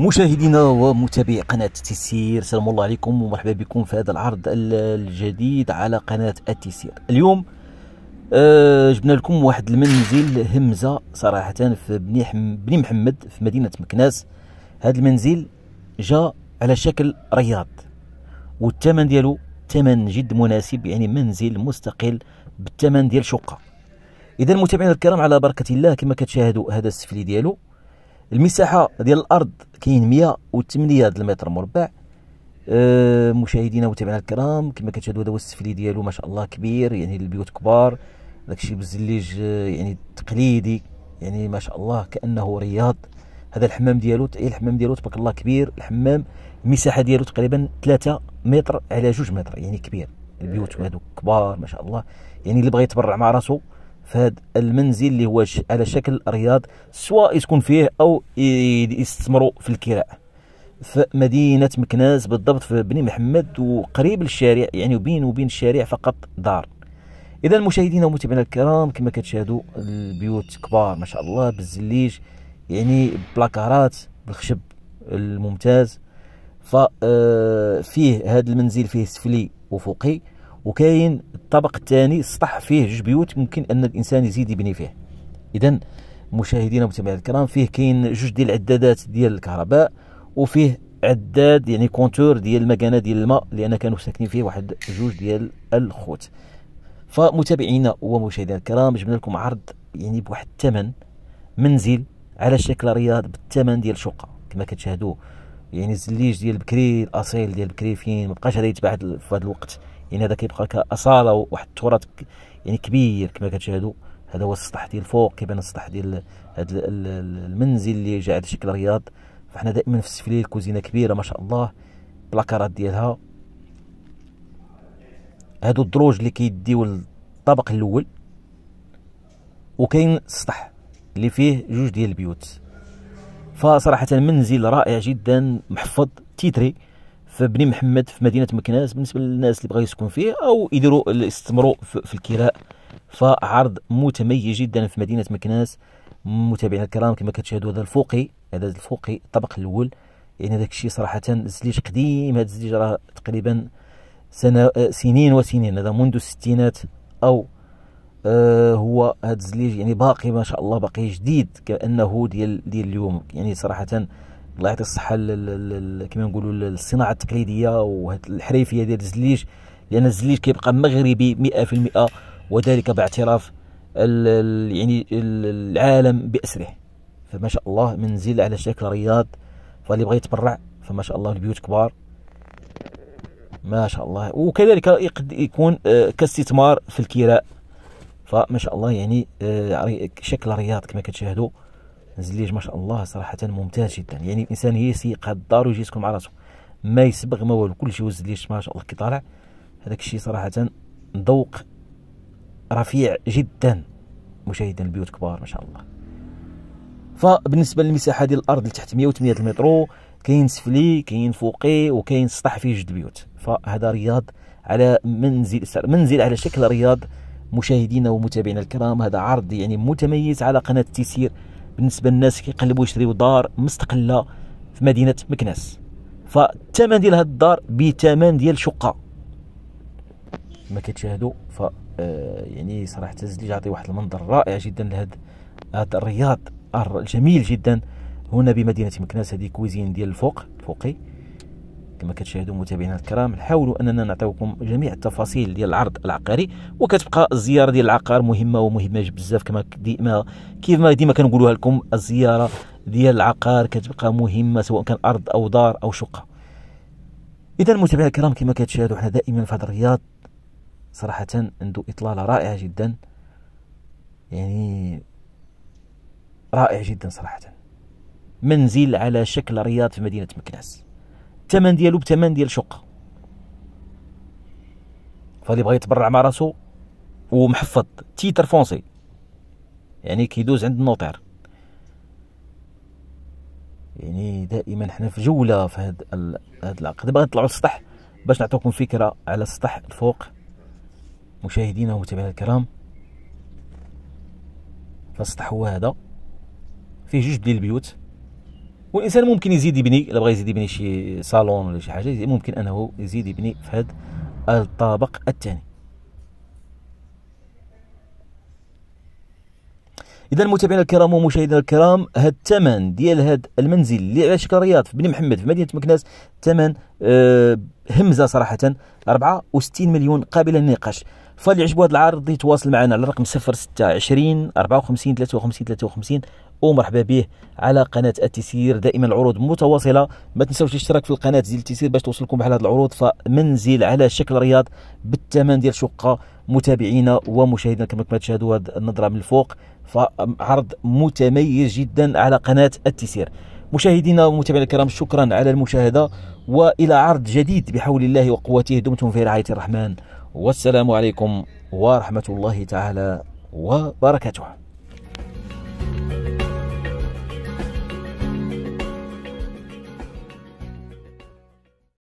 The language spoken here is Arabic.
مشاهدينا ومتابعي قناة تيسير سلام الله عليكم ومرحبا بكم في هذا العرض الجديد على قناة التيسير اليوم آه جبنا لكم واحد المنزل همزة صراحة في بني, حم بني محمد في مدينة مكناس هذا المنزل جاء على شكل رياض والثمن ديالو ثمن جد مناسب يعني منزل مستقل بالثمن ديال شقة إذا متابعينا الكرام على بركة الله كما كتشاهدوا هذا السفلي ديالو المساحه ديال الارض كاين 108 المتر مربع أه مشاهدينا وتابعينا الكرام كما كتشاهدوا هذا هو السفلي ديالو ما شاء الله كبير يعني البيوت كبار داكشي بالزليج آه، يعني تقليدي يعني ما شاء الله كانه رياض هذا الحمام ديالو الحمام ديالو تبارك الله كبير الحمام المساحه ديالو تقريبا 3 متر على 2 متر يعني كبير البيوت آه. هادو كبار ما شاء الله يعني اللي بغى يتبرع مع راسو في هذا المنزل اللي هو على شكل رياض سواء يسكن فيه او يستمروا في الكراء في مدينة مكناس بالضبط في بني محمد وقريب للشارع يعني بين وبين الشارع فقط دار اذا مشاهدينا ومتابعينا الكرام كما كتشاهدوا البيوت كبار ما شاء الله بالزليج يعني بلاكارات بالخشب الممتاز ففيه آه، هذا المنزل فيه سفلي وفوقي وكاين الطبق الثاني السطح فيه جوج بيوت ممكن ان الانسان يزيد يبني فيه اذا مشاهدينا ومتابعينا الكرام فيه كاين جوج ديال العدادات ديال الكهرباء وفيه عداد يعني كونتور ديال المكانه ديال الماء لان كانوا ساكنين فيه واحد جوج ديال الخوت فمتابعينا ومشاهدينا الكرام جبنا لكم عرض يعني بواحد الثمن منزل على شكل رياض بالثمن ديال شقه كما كتشاهدوا يعني الزليج ديال بكري الاصيل ديال بكري فين مابقاش هذا يتباع في هذا الوقت يعني هذا كيبقى كاصاله واحد التراث يعني كبير كما كتشاهدوا هذا هو السطح ديال الفوق كيبان السطح ديال هذا المنزل اللي جا على شكل رياض فاحنا دائما في السفليه الكوزينه كبيره ما شاء الله بلاكارات ديالها هادو الدروج اللي كيديو للطابق الاول وكاين السطح اللي فيه جوج ديال البيوت فصراحه منزل رائع جدا محفظ تيتري في بني محمد في مدينه مكناس بالنسبه للناس اللي بغاو يسكن فيه او يديروا يستمروا في الكراء فعرض متميز جدا في مدينه مكناس متابعينا الكرام كما كتشاهدوا هذا الفوقي هذا الفوقي الطبق الاول يعني داك الشيء صراحه زليج قديم هذا الزليج راه تقريبا سنة آه، سنين وسنين هذا منذ الستينات او آه هو هذا الزليج يعني باقي ما شاء الله باقي جديد كانه ديال ديال اليوم يعني صراحه الله يعطي الصحه كما نقولوا الصناعه التقليديه وهاد الحريفيه ديال الزليج لان الزليج كيبقى مغربي 100% وذلك باعتراف يعني العالم باسره فما شاء الله منزل على شكل رياض فاللي بغى يتبرع فما شاء الله البيوت كبار ما شاء الله وكذلك قد يكون آه، كاستثمار في الكراء فما شاء الله يعني آه، شكل رياض كما كتشاهدوا زليج ما شاء الله صراحه ممتاز جدا يعني الانسان يسيق هاد الدار ويجي يسكن مع راسو ما يسبغ ما والو كلشي هو الزليج ما شاء الله كي طالع هذاك الشيء صراحه ذوق رفيع جدا مشاهدا البيوت كبار ما شاء الله فبالنسبه للمساحه ديال الارض اللي تحت 108 المترو كاين سفلي كاين فوقي وكاين سطح فيه جوج البيوت فهذا رياض على منزل منزل على شكل رياض مشاهدينا ومتابعينا الكرام هذا عرض يعني متميز على قناه تيسير بالنسبه للناس كيقلبوا يشريوا دار مستقله في مدينه مكناس فالثمن ديال هاد الدار بثمن ديال شقه كما كتشاهدوا ف آه، يعني صراحه الزليج عطي واحد المنظر رائع جدا لهاد هذا الرياض الجميل جدا هنا بمدينه مكناس هذه كويزين ديال الفوق الفوقي كما كتشاهدوا متابعينا الكرام نحاولوا اننا نعطيوكم جميع التفاصيل ديال العرض العقاري وكتبقى الزياره ديال العقار مهمه ومهمه بزاف كما ديما كيف ما ديما كنقولوها لكم الزياره ديال العقار كتبقى مهمه سواء كان ارض او دار او شقه اذا متابعينا الكرام كما كتشاهدوا حنا دائما في هذا الرياض صراحه عنده اطلاله رائعه جدا يعني رائع جدا صراحه منزل على شكل رياض في مدينه مكناس الثمن ديالو بثمن ديال شقه فاللي بغى يتبرع مع راسو ومحفظ تيتر فونسي يعني كيدوز عند النوطير يعني دائما حنا في جوله في هاد هاد العقد دابا نطلعوا للسطح باش نعطيكم فكره على السطح الفوق مشاهدينا ومتابعينا الكرام فالسطح هو هذا فيه جوج ديال البيوت والانسان ممكن يزيد يبني الا بغى يزيد يبني شي صالون ولا شي حاجه ممكن انه يزيد يبني في هذا الطابق الثاني اذا متابعينا الكرام ومشاهدينا الكرام هاد الثمن ديال هاد المنزل اللي على شكل رياض في بني محمد في مدينه مكناس ثمن أه همزه صراحه 64 مليون قابل للنقاش فاللي عجبو هذا العرض يتواصل معنا على الرقم 06 20 54 53 53 ومرحبا به على قناه التيسير دائما العروض متواصله ما تنساوش الاشتراك في القناه ديال التيسير باش توصلكم بحال هذه العروض فمنزل على شكل رياض بالثمن ديال شقه متابعينا ومشاهدينا كما كما تشاهدوا هذه النظره من الفوق فعرض متميز جدا على قناه التيسير مشاهدينا ومتابعينا الكرام شكرا على المشاهده والى عرض جديد بحول الله وقوته دمتم في رعايه الرحمن والسلام عليكم ورحمه الله تعالى وبركاته